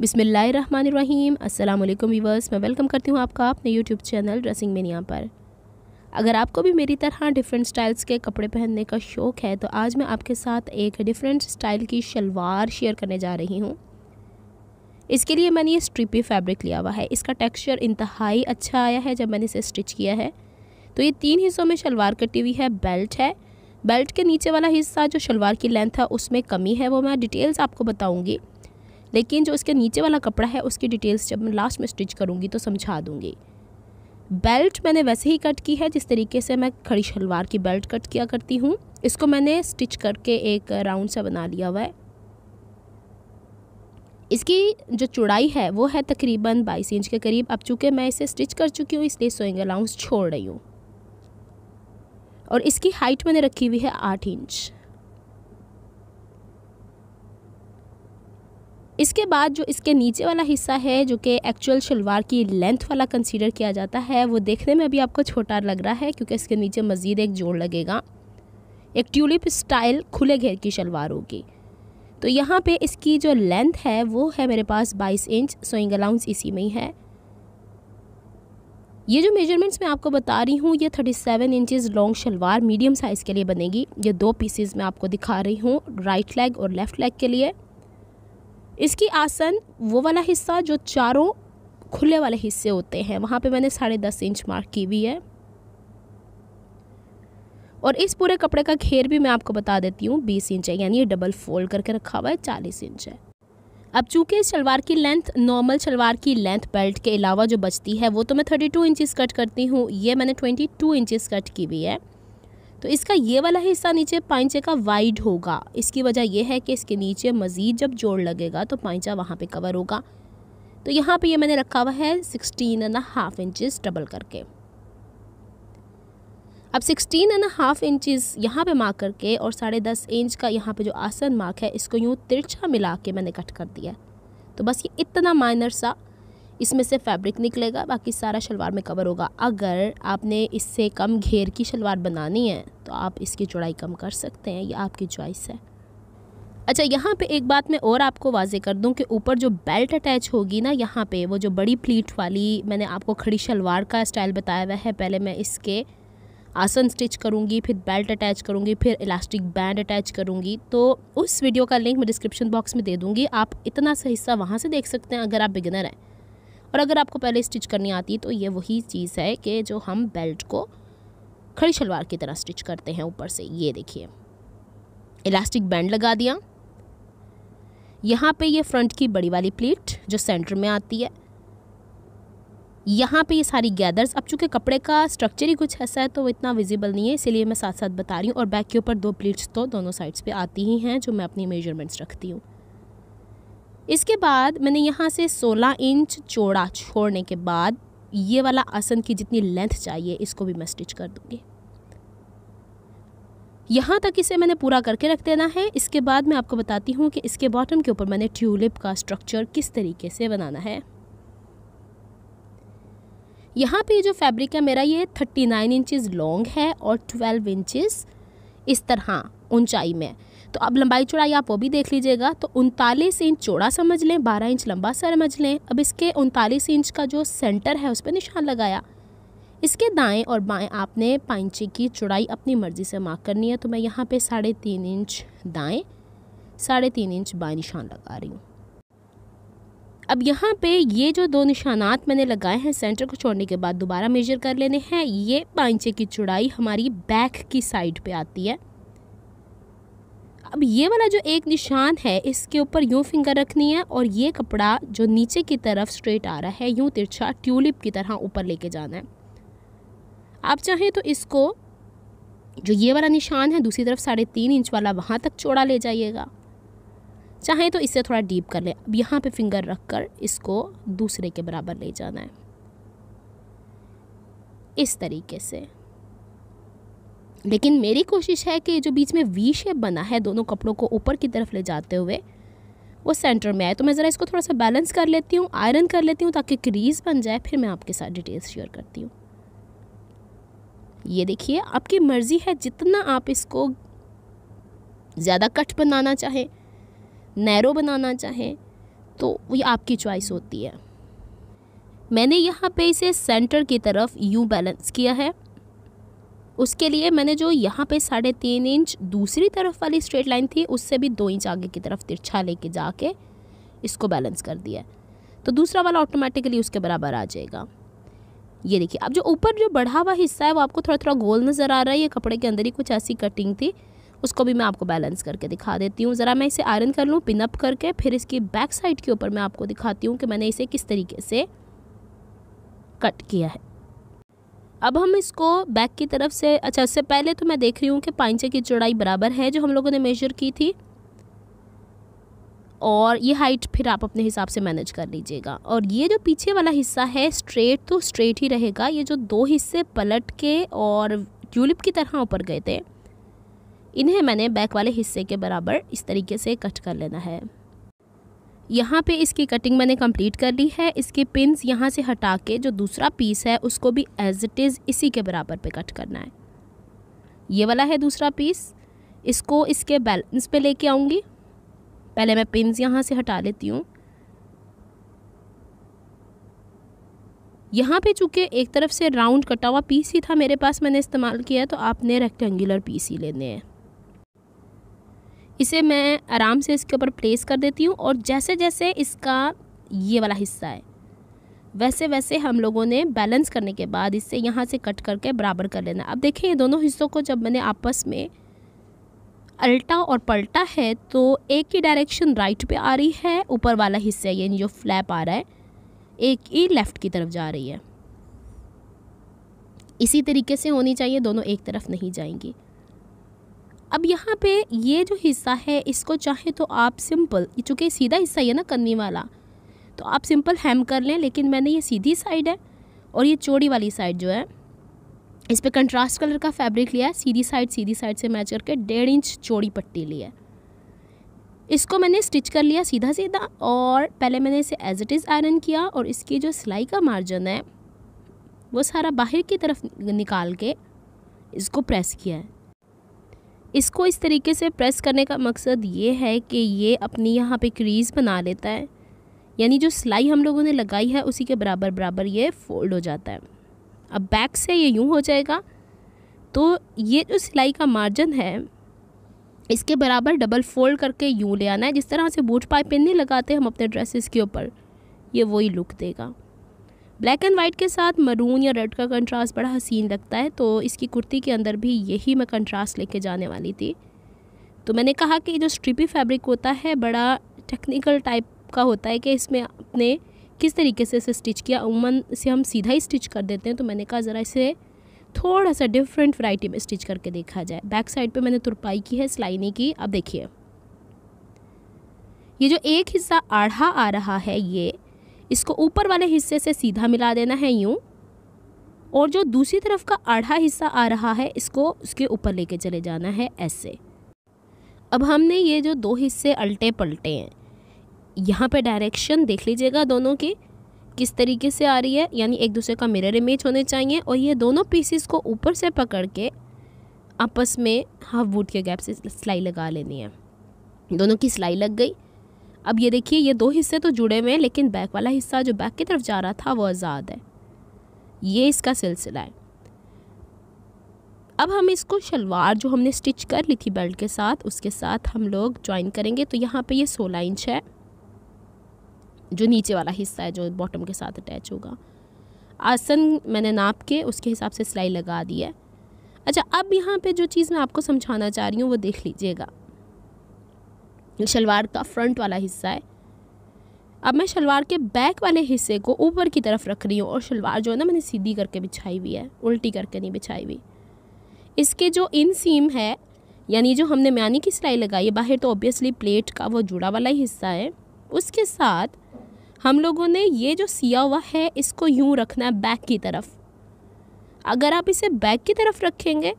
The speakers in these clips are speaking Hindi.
बिसमीम अस्सलाम वीवर्स मैं वेलकम करती हूँ आपका अपने यूट्यूब चैनल ड्रेसिंग यहाँ पर अगर आपको भी मेरी तरह डिफरेंट स्टाइल्स के कपड़े पहनने का शौक़ है तो आज मैं आपके साथ एक डिफरेंट स्टाइल की शलवार शेयर करने जा रही हूँ इसके लिए मैंने ये स्ट्रिपी फैब्रिक लिया हुआ है इसका टेक्स्चर इंतहाई अच्छा आया है जब मैंने इसे स्टिच किया है तो ये तीन हिस्सों में शलवार कटी हुई है बेल्ट है बेल्ट के नीचे वाला हिस्सा जो शलवार की लेंथ है उसमें कमी है वो मैं डिटेल्स आपको बताऊँगी लेकिन जो इसके नीचे वाला कपड़ा है उसकी डिटेल्स जब मैं लास्ट में स्टिच करूँगी तो समझा दूँगी बेल्ट मैंने वैसे ही कट की है जिस तरीके से मैं खड़ी शलवार की बेल्ट कट किया करती हूँ इसको मैंने स्टिच करके एक राउंड सा बना लिया हुआ है इसकी जो चौड़ाई है वो है तकरीबन 22 इंच के करीब अब चूँकि मैं इसे स्टिच कर चुकी हूँ इसलिए सोइंग अलाउंस छोड़ रही हूँ और इसकी हाइट मैंने रखी हुई है आठ इंच इसके बाद जो इसके नीचे वाला हिस्सा है जो कि एक्चुअल शलवार की लेंथ वाला कंसीडर किया जाता है वो देखने में अभी आपको छोटा लग रहा है क्योंकि इसके नीचे मज़ीद एक जोड़ लगेगा एक ट्यूलिप स्टाइल खुले घेर की शलवार होगी तो यहाँ पे इसकी जो लेंथ है वो है मेरे पास 22 इंच सोइंग अलाउंस इसी में ही है ये जो मेजरमेंट्स मैं आपको बता रही हूँ ये 37 seven inches long shalwar medium size के लिए बनेगी ये दो पीसेज मैं आपको दिखा रही हूँ राइट लेग और लेफ़्ट लेग के लिए इसकी आसन वो वाला हिस्सा जो चारों खुले वाले हिस्से होते हैं वहाँ पे मैंने साढ़े दस इंच मार्क की हुई है और इस पूरे कपड़े का घेर भी मैं आपको बता देती हूँ बीस इंच है यानी ये डबल फोल्ड करके रखा हुआ है चालीस इंच है अब चूंकि इस शलवार की लेंथ नॉर्मल शलवार की लेंथ बेल्ट के अलावा जो बचती है वो तो मैं थर्टी टू इंचज़ कट करती हूँ ये मैंने ट्वेंटी टू इंचज़ कट की हुई है तो इसका ये वाला हिस्सा नीचे पाइचे का वाइड होगा इसकी वजह यह है कि इसके नीचे मज़ीद जब जोड़ लगेगा तो पाइचा वहाँ पे कवर होगा तो यहाँ पे ये मैंने रखा हुआ है sixteen and half inches double करके अब सिक्सटीन एंड हाफ इंचज़ यहाँ पे मार्क करके और साढ़े दस इंच का यहाँ पे जो आसन मार्क है इसको यूँ तिरछा मिला के मैंने कट कर दिया तो बस ये इतना माइनर सा इसमें से फैब्रिक निकलेगा बाकी सारा शलवार में कवर होगा अगर आपने इससे कम घेर की शलवार बनानी है तो आप इसकी चौड़ाई कम कर सकते हैं ये आपकी चॉइस है अच्छा यहाँ पे एक बात मैं और आपको वाजे कर दूँ कि ऊपर जो बेल्ट अटैच होगी ना यहाँ पे वो जो बड़ी प्लीट वाली मैंने आपको खड़ी शलवार का स्टाइल बताया हुआ है पहले मैं इसके आसन स्टिच करूँगी फिर बेल्ट अटैच करूँगी फिर इलास्टिक बैंड अटैच करूँगी तो उस वीडियो का लिंक मैं डिस्क्रिप्शन बॉक्स में दे दूँगी आप इतना सा हिस्सा वहाँ से देख सकते हैं अगर आप बिगिनर हैं और अगर आपको पहले स्टिच करनी आती तो ये वही चीज़ है कि जो हम बेल्ट को खड़ी शलवार की तरह स्टिच करते हैं ऊपर से ये देखिए इलास्टिक बैंड लगा दिया यहाँ पे ये फ्रंट की बड़ी वाली प्लेट जो सेंटर में आती है यहाँ पे ये सारी गैदर्स अब चूँकि कपड़े का स्ट्रक्चर ही कुछ ऐसा है तो इतना विजिबल नहीं है इसीलिए मैं साथ साथ बता रही हूँ और बैक के ऊपर दो प्लीट्स तो दोनों साइड्स पे आती ही हैं जो मैं अपनी मेजरमेंट्स रखती हूँ इसके बाद मैंने यहाँ से 16 इंच चौड़ा छोड़ने के बाद ये वाला आसन की जितनी लेंथ चाहिए इसको भी मैं स्टिच कर दूँगी यहाँ तक इसे मैंने पूरा करके रख देना है इसके बाद मैं आपको बताती हूँ कि इसके बॉटम के ऊपर मैंने ट्यूलिप का स्ट्रक्चर किस तरीके से बनाना है यहाँ पे जो फैब्रिक है मेरा ये थर्टी नाइन इंचज़ लॉन्ग है और ट्वेल्व इंचज़ इस तरह ऊंचाई में तो अब लंबाई चौड़ाई आप वो भी देख लीजिएगा तो उनतालीस इंच चौड़ा समझ लें बारह इंच लंबा समझ लें अब इसके उनतालीस इंच का जो सेंटर है उस पर निशान लगाया इसके दाएं और बाएं आपने पाइंची की चौड़ाई अपनी मर्ज़ी से मार्क करनी है तो मैं यहाँ पे साढ़े तीन इंच दाएं साढ़े तीन इंच बाएं निशान लगा रही हूँ अब यहाँ पे ये जो दो निशानात मैंने लगाए हैं सेंटर को छोड़ने के बाद दोबारा मेजर कर लेने हैं ये पाइंचे की चौड़ाई हमारी बैक की साइड पे आती है अब ये वाला जो एक निशान है इसके ऊपर यूँ फिंगर रखनी है और ये कपड़ा जो नीचे की तरफ स्ट्रेट आ रहा है यूँ तिरछा ट्यूलिप की तरह ऊपर लेके जाना है आप चाहें तो इसको जो ये वाला निशान है दूसरी तरफ साढ़े तीन इंच वाला वहाँ तक चौड़ा ले जाइएगा चाहें तो इसे थोड़ा डीप कर ले अब यहाँ पे फिंगर रख कर इसको दूसरे के बराबर ले जाना है इस तरीके से लेकिन मेरी कोशिश है कि जो बीच में वी शेप बना है दोनों कपड़ों को ऊपर की तरफ ले जाते हुए वो सेंटर में आए तो मैं ज़रा इसको थोड़ा सा बैलेंस कर लेती हूँ आयरन कर लेती हूँ ताकि क्रीज बन जाए फिर मैं आपके साथ डिटेल्स शेयर करती हूँ ये देखिए आपकी मर्ज़ी है जितना आप इसको ज़्यादा कट बनाना चाहें नैरो बनाना चाहें तो ये आपकी चॉइस होती है मैंने यहाँ पे इसे सेंटर की तरफ यूँ बैलेंस किया है उसके लिए मैंने जो यहाँ पे साढ़े तीन इंच दूसरी तरफ वाली स्ट्रेट लाइन थी उससे भी दो इंच आगे की तरफ तिरछा लेके जाके इसको बैलेंस कर दिया तो दूसरा वाला ऑटोमेटिकली उसके बराबर आ जाएगा ये देखिए अब जो ऊपर जो बढ़ा हुआ हिस्सा है वो आपको थोड़ा थोड़ा गोल नज़र आ रहा है ये कपड़े के अंदर ही कुछ ऐसी कटिंग थी उसको भी मैं आपको बैलेंस करके दिखा देती हूँ ज़रा मैं इसे आयरन कर लूँ पिनअप करके फिर इसकी बैक साइड के ऊपर मैं आपको दिखाती हूँ कि मैंने इसे किस तरीके से कट किया है अब हम इसको बैक की तरफ से अच्छा इससे पहले तो मैं देख रही हूँ कि पाइंचे की चौड़ाई बराबर है जो हम लोगों ने मेजर की थी और ये हाइट फिर आप अपने हिसाब से मैनेज कर लीजिएगा और ये जो पीछे वाला हिस्सा है स्ट्रेट तो स्ट्रेट ही रहेगा ये जो दो हिस्से पलट के और ट्यूलिप की तरह ऊपर गए थे इन्हें मैंने बैक वाले हिस्से के बराबर इस तरीके से कट कर लेना है यहाँ पे इसकी कटिंग मैंने कंप्लीट कर ली है इसके पिंस यहाँ से हटा के जो दूसरा पीस है उसको भी एज इट इज़ इसी के बराबर पे कट करना है ये वाला है दूसरा पीस इसको इसके बैलेंस पे लेके आऊँगी पहले मैं पिंस यहाँ से हटा लेती हूँ यहाँ पे चूँकि एक तरफ से राउंड कटा हुआ पीस ही था मेरे पास मैंने इस्तेमाल किया तो आपने रेक्टेंगुलर पीस ही लेने हैं इसे मैं आराम से इसके ऊपर प्लेस कर देती हूँ और जैसे जैसे इसका ये वाला हिस्सा है वैसे वैसे हम लोगों ने बैलेंस करने के बाद इसे यहाँ से कट करके बराबर कर लेना अब देखें ये दोनों हिस्सों को जब मैंने आपस में अल्टा और पलटा है तो एक ही डायरेक्शन राइट पे आ रही है ऊपर वाला हिस्सा ये जो फ्लैप आ रहा है एक ही लेफ़्ट की तरफ जा रही है इसी तरीके से होनी चाहिए दोनों एक तरफ नहीं जाएंगी अब यहाँ पे ये जो हिस्सा है इसको चाहे तो आप सिंपल चूँकि सीधा हिस्सा ही है ना कन्नी वाला तो आप सिंपल हैम कर लें लेकिन मैंने ये सीधी साइड है और ये चौड़ी वाली साइड जो है इस पर कंट्रास्ट कलर का फैब्रिक लिया है सीधी साइड सीधी साइड से मैच करके डेढ़ इंच चौड़ी पट्टी ली है इसको मैंने स्टिच कर लिया सीधा सीधा और पहले मैंने इसे एज इट इज़ आयरन किया और इसकी जो सिलाई का मार्जिन है वो सारा बाहर की तरफ निकाल के इसको प्रेस किया है इसको इस तरीके से प्रेस करने का मकसद ये है कि ये अपनी यहाँ पे क्रीज़ बना लेता है यानी जो सिलाई हम लोगों ने लगाई है उसी के बराबर बराबर ये फोल्ड हो जाता है अब बैक से ये यूँ हो जाएगा तो ये जो सिलाई का मार्जिन है इसके बराबर डबल फोल्ड करके यूँ ले आना है जिस तरह से बूट पाइपिंग नहीं लगाते हम अपने ड्रेसेस के ऊपर ये वही लुक देगा ब्लैक एंड वाइट के साथ मरून या रेड का कंट्रास्ट बड़ा हसीन लगता है तो इसकी कुर्ती के अंदर भी यही मैं कंट्रास्ट लेके जाने वाली थी तो मैंने कहा कि जो स्ट्रिपी फैब्रिक होता है बड़ा टेक्निकल टाइप का होता है कि इसमें आपने किस तरीके से इसे स्टिच किया उमूमन से हम सीधा ही स्टिच कर देते हैं तो मैंने कहा ज़रा इसे थोड़ा सा डिफरेंट वैरायटी में स्टिच करके देखा जाए बैक साइड पे मैंने तुरपाई की है सिलाईनी की अब देखिए ये जो एक हिस्सा आढ़ा आ रहा है ये इसको ऊपर वाले हिस्से से सीधा मिला देना है यूँ और जो दूसरी तरफ का आधा हिस्सा आ रहा है इसको उसके ऊपर लेके चले जाना है ऐसे अब हमने ये जो दो हिस्से अल्टे पलटे हैं यहाँ पे डायरेक्शन देख लीजिएगा दोनों की किस तरीके से आ रही है यानी एक दूसरे का मिरर इमेज होने चाहिए और ये दोनों पीसीस को ऊपर से पकड़ के आपस में हाफ वुड के गैप से सिलाई लगा लेनी है दोनों की सिलाई लग गई अब ये देखिए ये दो हिस्से तो जुड़े हुए हैं लेकिन बैक वाला हिस्सा जो बैक की तरफ जा रहा था वो आज़ाद है ये इसका सिलसिला है अब हम इसको शलवार जो हमने स्टिच कर ली थी बेल्ट के साथ उसके साथ हम लोग ज्वाइन करेंगे तो यहाँ पे ये सोलह इंच है जो नीचे वाला हिस्सा है जो बॉटम के साथ अटैच होगा आसन मैंने नाप के उसके हिसाब से सिलाई लगा दी है अच्छा अब यहाँ पे जो चीज़ मैं आपको समझाना चाह रही हूँ वो देख लीजिएगा शलवार का फ्रंट वाला हिस्सा है अब मैं शलवार के बैक वाले हिस्से को ऊपर की तरफ रख रही हूँ और शलवार जो है ना मैंने सीधी करके बिछाई हुई है उल्टी करके नहीं बिछाई हुई इसके जो इन सीम है यानी जो हमने म्यानी की सिलाई लगाई है बाहर तो ऑब्वियसली प्लेट का वो जुड़ा वाला ही हिस्सा है उसके साथ हम लोगों ने ये जो सिया हुआ है इसको यूँ रखना है बैक की तरफ अगर आप इसे बैक की तरफ रखेंगे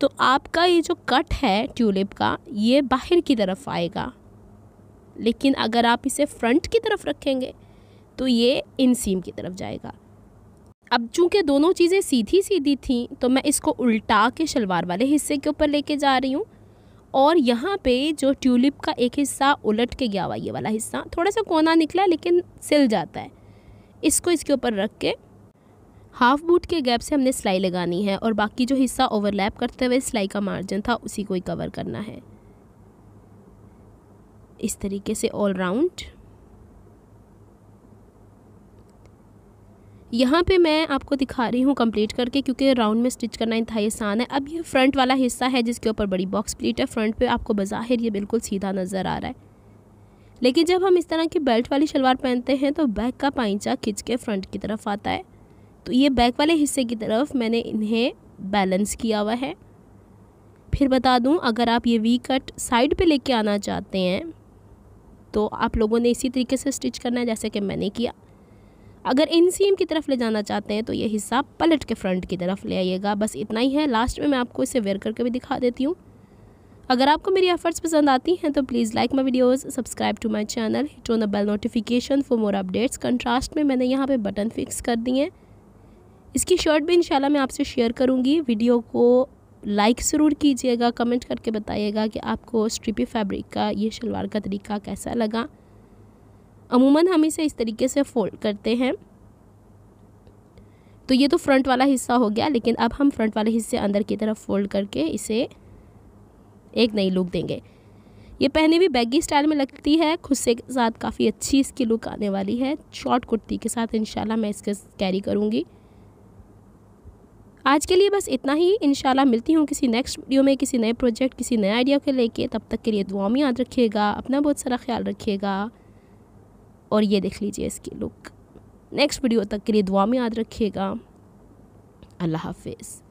तो आपका ये जो कट है ट्यूलिप का ये बाहर की तरफ आएगा लेकिन अगर आप इसे फ्रंट की तरफ रखेंगे तो ये इन सीम की तरफ जाएगा अब चूंकि दोनों चीज़ें सीधी सीधी थी तो मैं इसको उल्टा के शलवार वाले हिस्से के ऊपर लेके जा रही हूँ और यहाँ पे जो ट्यूलिप का एक हिस्सा उलट के गया हुआ ये वाला हिस्सा थोड़ा सा कोना निकला लेकिन सिल जाता है इसको इसके ऊपर रख के हाफ बूट के गैप से हमने सिलाई लगानी है और बाकी जो हिस्सा ओवरलैप करते हुए सिलाई का मार्जिन था उसी को ही कवर करना है इस तरीके से ऑल राउंड यहाँ पे मैं आपको दिखा रही हूँ कंप्लीट करके क्योंकि राउंड में स्टिच करना इतना आसान है अब ये फ्रंट वाला हिस्सा है जिसके ऊपर बड़ी बॉक्स प्लेट है फ्रंट पे आपको बज़ाहिर ये बिल्कुल सीधा नज़र आ रहा है लेकिन जब हम इस तरह की बेल्ट वाली शलवार पहनते हैं तो बैक का पाइचा खिंच के फ्रंट की तरफ आता है तो ये बैक वाले हिस्से की तरफ मैंने इन्हें बैलेंस किया हुआ है फिर बता दूँ अगर आप ये वी कट साइड पर ले आना चाहते हैं तो आप लोगों ने इसी तरीके से स्टिच करना है जैसे कि मैंने किया अगर इन सीम की तरफ ले जाना चाहते हैं तो ये हिस्सा पलट के फ्रंट की तरफ ले आइएगा बस इतना ही है लास्ट में मैं आपको इसे वेयर करके भी दिखा देती हूँ अगर आपको मेरी एफर्ट्स पसंद आती हैं तो please like my videos subscribe to my channel hit on the bell notification for more updates contrast में मैंने यहाँ पर बटन फिक्स कर दिए हैं इसकी शर्ट भी इंशाल्लाह मैं आपसे शेयर करूँगी वीडियो को लाइक ज़रूर कीजिएगा कमेंट करके बताइएगा कि आपको स्ट्रिपी फैब्रिक का ये शलवार का तरीका कैसा लगा अमूमन हम इसे इस तरीके से फोल्ड करते हैं तो ये तो फ्रंट वाला हिस्सा हो गया लेकिन अब हम फ्रंट वाले हिस्से अंदर की तरफ फोल्ड करके इसे एक नई लुक देंगे ये पहने भी बैगी स्टाइल में लगती है खुद से के साथ काफ़ी अच्छी इसकी लुक आने वाली है शॉर्ट कुर्ती के साथ इंशाल्लाह मैं इसके कैरी करूँगी आज के लिए बस इतना ही इन मिलती हूँ किसी नेक्स्ट वीडियो में किसी नए प्रोजेक्ट किसी नए आइडिया को लेके तब तक के लिए दुआ में याद रखिएगा अपना बहुत सारा ख्याल रखिएगा और ये देख लीजिए इसकी लुक नेक्स्ट वीडियो तक के लिए दुआ में याद रखिएगा अल्लाह हाफिज़